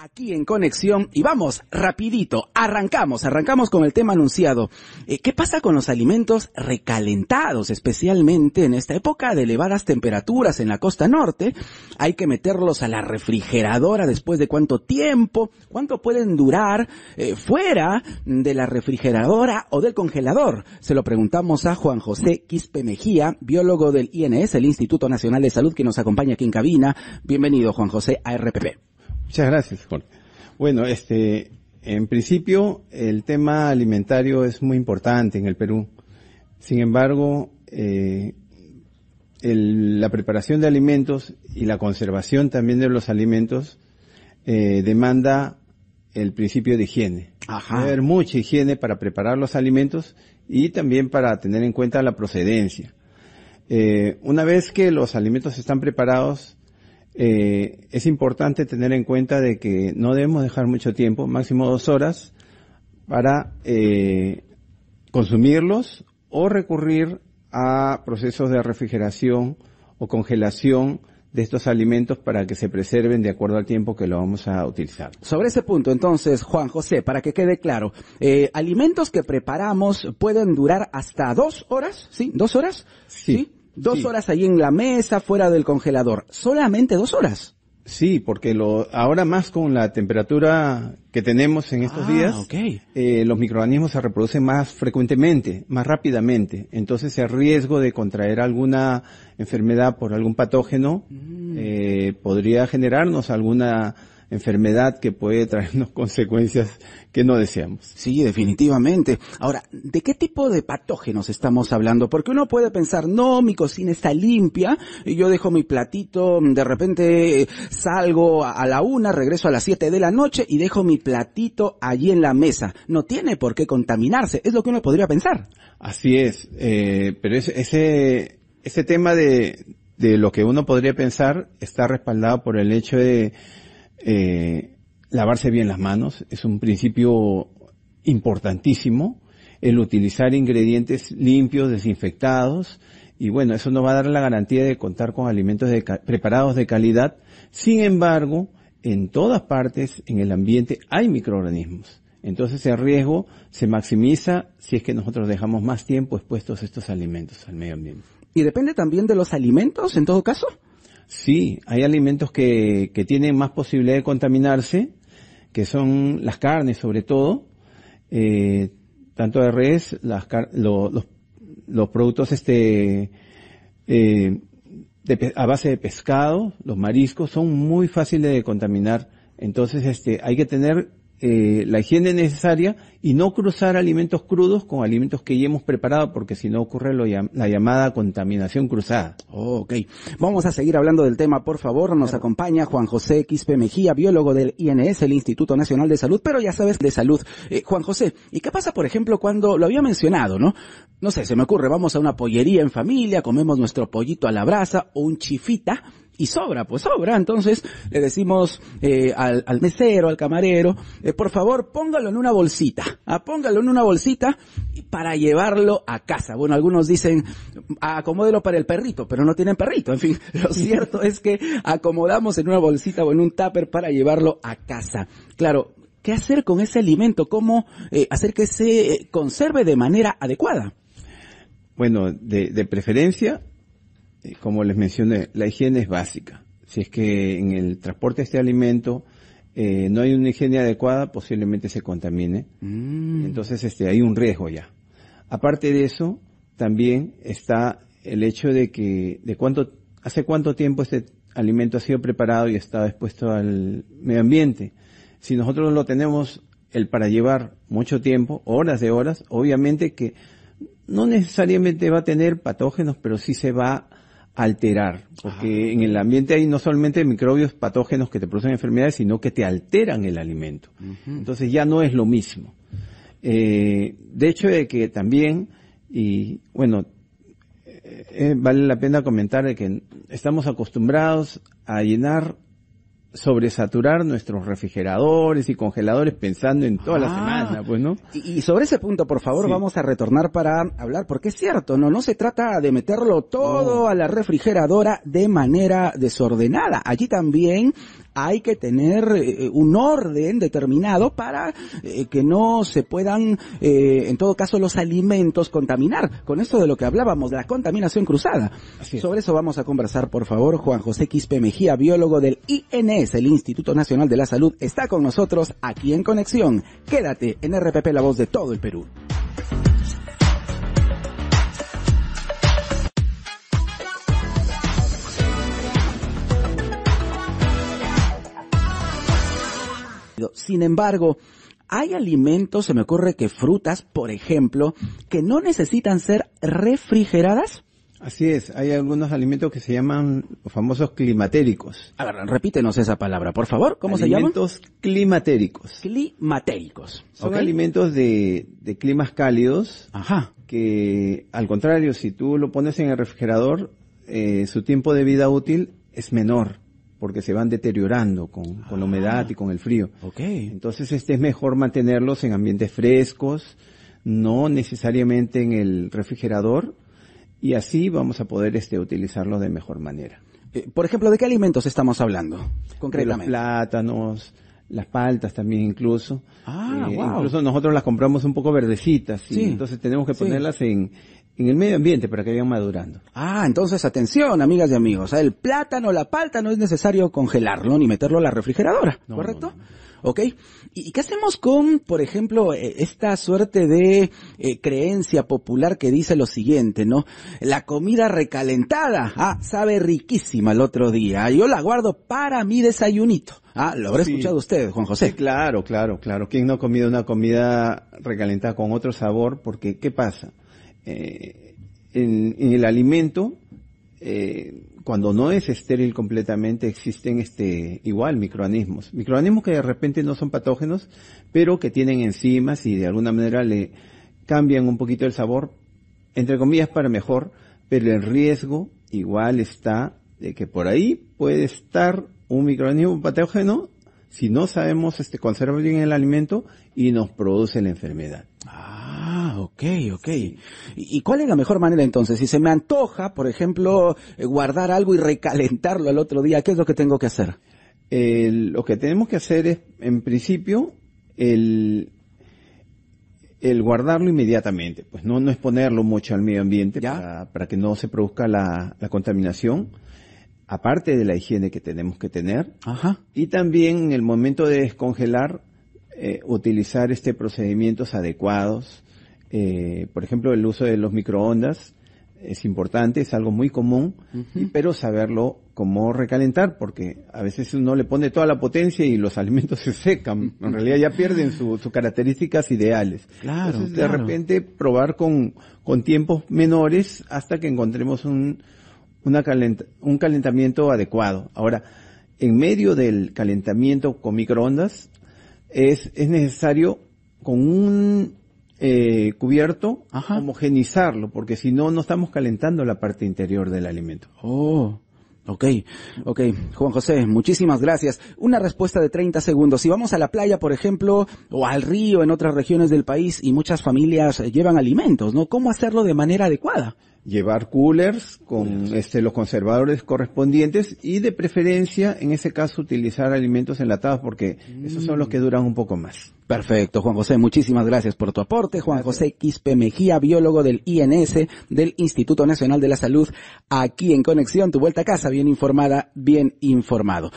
Aquí en conexión y vamos rapidito, arrancamos, arrancamos con el tema anunciado. Eh, ¿Qué pasa con los alimentos recalentados, especialmente en esta época de elevadas temperaturas en la costa norte? Hay que meterlos a la refrigeradora después de cuánto tiempo, cuánto pueden durar eh, fuera de la refrigeradora o del congelador. Se lo preguntamos a Juan José Quispe Mejía, biólogo del INS, el Instituto Nacional de Salud, que nos acompaña aquí en cabina. Bienvenido Juan José a RPP. Muchas gracias, Jorge. Bueno, este, en principio, el tema alimentario es muy importante en el Perú. Sin embargo, eh, la preparación de alimentos y la conservación también de los alimentos eh, demanda el principio de higiene. Ajá. Debe haber mucha higiene para preparar los alimentos y también para tener en cuenta la procedencia. Eh, una vez que los alimentos están preparados, eh, es importante tener en cuenta de que no debemos dejar mucho tiempo, máximo dos horas, para eh, consumirlos o recurrir a procesos de refrigeración o congelación de estos alimentos para que se preserven de acuerdo al tiempo que lo vamos a utilizar. Sobre ese punto, entonces, Juan José, para que quede claro, eh, alimentos que preparamos pueden durar hasta dos horas, ¿sí? ¿Dos horas? ¿Sí? Dos horas ahí en la mesa, fuera del congelador. Solamente dos horas. Sí, porque lo, ahora más con la temperatura que tenemos en estos ah, días, eh, los microorganismos se reproducen más frecuentemente, más rápidamente. Entonces el riesgo de contraer alguna enfermedad por algún patógeno mm. eh, podría generarnos alguna enfermedad que puede traernos consecuencias que no deseamos. Sí, definitivamente. Ahora, ¿de qué tipo de patógenos estamos hablando? Porque uno puede pensar, no, mi cocina está limpia, y yo dejo mi platito, mm, de repente eh, salgo a la una, regreso a las siete de la noche y dejo mi platito allí en la mesa. No tiene por qué contaminarse, es lo que uno podría pensar. Así es, eh, pero ese, ese tema de, de lo que uno podría pensar está respaldado por el hecho de eh, lavarse bien las manos es un principio importantísimo, el utilizar ingredientes limpios, desinfectados, y bueno, eso nos va a dar la garantía de contar con alimentos preparados de calidad. Sin embargo, en todas partes en el ambiente hay microorganismos. Entonces el riesgo se maximiza si es que nosotros dejamos más tiempo expuestos estos alimentos al medio ambiente. ¿Y depende también de los alimentos en todo caso? Sí, hay alimentos que, que tienen más posibilidad de contaminarse, que son las carnes sobre todo, eh, tanto de res, las los, los, productos este, eh, de, a base de pescado, los mariscos, son muy fáciles de contaminar. Entonces este, hay que tener eh, la higiene necesaria y no cruzar alimentos crudos con alimentos que ya hemos preparado porque si no ocurre la llamada contaminación cruzada. Oh, ok. Vamos a seguir hablando del tema, por favor. Nos acompaña Juan José Quispe Mejía, biólogo del INS, el Instituto Nacional de Salud, pero ya sabes de salud. Eh, Juan José, ¿y qué pasa, por ejemplo, cuando lo había mencionado, no? No sé, se me ocurre, vamos a una pollería en familia, comemos nuestro pollito a la brasa o un chifita y sobra, pues sobra. Entonces le decimos eh, al, al, mesero, al camarero, eh, por favor póngalo en una bolsita, ah, póngalo en una bolsita para llevarlo a casa. Bueno, algunos dicen ah, acomódelo para el perrito, pero no tienen perrito. En fin, lo cierto es que acomodamos en una bolsita o en un tupper para llevarlo a casa. Claro, ¿qué hacer con ese alimento? ¿Cómo eh, hacer que se eh, conserve de manera adecuada? Bueno, de, de preferencia eh, como les mencioné, la higiene es básica. Si es que en el transporte de este alimento eh, no hay una higiene adecuada, posiblemente se contamine. Mm. Entonces este, hay un riesgo ya. Aparte de eso, también está el hecho de que de cuánto, hace cuánto tiempo este alimento ha sido preparado y está expuesto al medio ambiente. Si nosotros lo tenemos el para llevar mucho tiempo, horas de horas, obviamente que no necesariamente va a tener patógenos, pero sí se va alterar, porque en el ambiente hay no solamente microbios patógenos que te producen enfermedades, sino que te alteran el alimento. Entonces ya no es lo mismo. Eh, de hecho, de que también, y bueno, eh, eh, vale la pena comentar de que estamos acostumbrados a llenar sobresaturar nuestros refrigeradores y congeladores pensando en toda la ah. semana, pues, ¿no? Y, sobre ese punto, por favor, vamos a retornar para hablar, porque es cierto, no, no se trata de meterlo todo a la refrigeradora de manera desordenada. Allí también hay que tener eh, eh, un orden determinado para eh, que no se puedan, en todo caso, los alimentos contaminar. Con esto de lo que hablábamos, la contaminación cruzada. Sobre eso vamos a conversar, por favor, Juan José Quispe Mejía, biólogo del INS, el Instituto Nacional de la Salud, está con nosotros aquí en Conexión. Quédate en RPP, la voz de todo el Perú. Sin embargo, hay alimentos, se me ocurre que frutas, por ejemplo, que no necesitan ser refrigeradas. Así es, hay algunos alimentos que se llaman los famosos climatéricos. A ver, repítenos esa palabra, por favor, ¿cómo se llaman? Alimentos climatéricos. Climatéricos. Son alimentos de, climas cálidos. Ajá. Que, al contrario, si tú lo pones en el refrigerador, eh, su tiempo de vida útil es menor porque se van deteriorando con, la ah. humedad y con el frío. Okay. Entonces este es mejor mantenerlos en ambientes frescos, no necesariamente en el refrigerador, y así vamos a poder este, utilizarlos de mejor manera. Eh, por ejemplo, ¿de qué alimentos estamos hablando concretamente? los plátanos, las paltas también incluso. Ah, eh, wow. Incluso nosotros las compramos un poco verdecitas, sí. entonces tenemos que ponerlas en, en el medio ambiente para que vayan madurando. Ah, entonces atención, amigas y amigos. El plátano, la palta no es necesario congelarlo ni meterlo a la refrigeradora, ¿correcto? ¿Ok? ¿Y qué hacemos con, por ejemplo, e, esta suerte de eh, creencia popular que dice lo siguiente, ¿no? La comida recalentada, ah, sabe riquísima el otro día. Yo la guardo para mi desayunito. Ah, lo habrá escuchado usted, Juan José. claro, claro, claro. ¿Quién no ha comido una comida recalentada con otro sabor? Porque, ¿qué pasa? Eh, en, el alimento, eh, cuando no es estéril completamente, existen este, igual microorganismos. Microorganismos que de repente no son patógenos, pero que tienen enzimas y de alguna manera le cambian un poquito el sabor, entre comillas, para mejor, pero el riesgo igual está de que por ahí puede estar un microorganismo patógeno si no sabemos este, conservar bien el alimento y nos produce la enfermedad. Ok, ok. ¿Y cuál es la mejor manera entonces? Si se me antoja, por ejemplo, eh, guardar algo y recalentarlo al otro día, ¿qué es lo que tengo que hacer? lo que tenemos que hacer es, en principio, el, guardarlo inmediatamente, pues no, no exponerlo mucho al medio ambiente para, que no se produzca la, contaminación, aparte de la higiene que tenemos que tener, y también en el momento de descongelar, eh, utilizar este procedimientos adecuados, eh, por ejemplo, el uso de los microondas es importante, es algo muy común, pero saberlo cómo recalentar, porque a veces uno le pone toda la potencia y los alimentos se secan. En realidad ya pierden sus características ideales. Claro, Entonces, de repente probar con, con tiempos menores hasta que encontremos un, una un calentamiento adecuado. Ahora, en medio del calentamiento con microondas, es, es necesario con un eh, cubierto, homogenizarlo, porque si no, no estamos calentando la parte interior del alimento. Oh. Ok, ok. Juan José, muchísimas gracias. Una respuesta de 30 segundos. Si vamos a la playa, por ejemplo, o al río en otras regiones del país y muchas familias eh, llevan alimentos, ¿no? ¿Cómo hacerlo de manera adecuada? llevar coolers con este los conservadores correspondientes y de preferencia en ese caso utilizar alimentos enlatados porque esos son los que mm. duran un poco más. Perfecto, Juan José, muchísimas gracias por tu aporte. Juan José Quispe Mejía, biólogo del INS del Instituto Nacional de la Salud, aquí en Conexión, tu vuelta a casa bien informada, bien informado.